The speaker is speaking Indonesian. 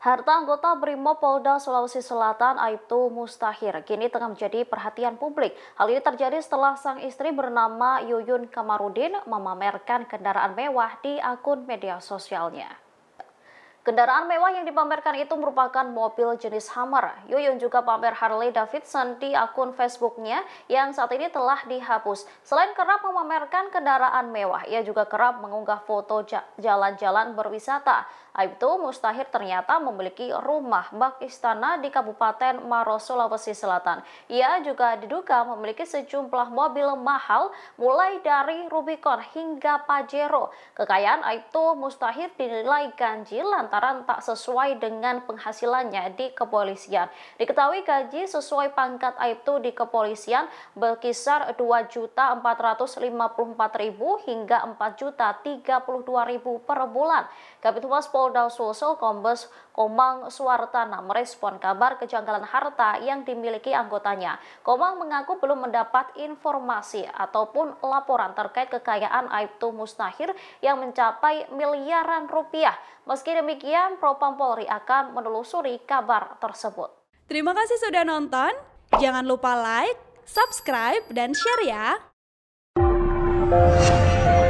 Harta anggota Brimob Polda Sulawesi Selatan Aibtu Mustahir kini tengah menjadi perhatian publik. Hal ini terjadi setelah sang istri bernama Yuyun Kamarudin memamerkan kendaraan mewah di akun media sosialnya. Kendaraan mewah yang dipamerkan itu merupakan mobil jenis Hammer. Yuyun juga pamer Harley Davidson di akun Facebooknya yang saat ini telah dihapus. Selain kerap memamerkan kendaraan mewah, ia juga kerap mengunggah foto jalan-jalan berwisata. Aibtu Mustahir ternyata memiliki rumah bak istana di Kabupaten Maros, Sulawesi Selatan. Ia juga diduga memiliki sejumlah mobil mahal mulai dari Rubicon hingga Pajero. Kekayaan Aibtu Mustahir dinilai ganjil lantaran lantaran tak sesuai dengan penghasilannya di kepolisian. Diketahui gaji sesuai pangkat Aibtu di kepolisian berkisar 2.454.000 hingga 4.032.000 per bulan. Kabit Humas Polda Sulsel Kombes Komang Suartana merespon kabar kejanggalan harta yang dimiliki anggotanya. Komang mengaku belum mendapat informasi ataupun laporan terkait kekayaan Aibtu Mustahir yang mencapai miliaran rupiah. Meski demikian, demikian Propam Polri akan menelusuri kabar tersebut. Terima kasih sudah nonton. Jangan lupa like, subscribe, dan share ya.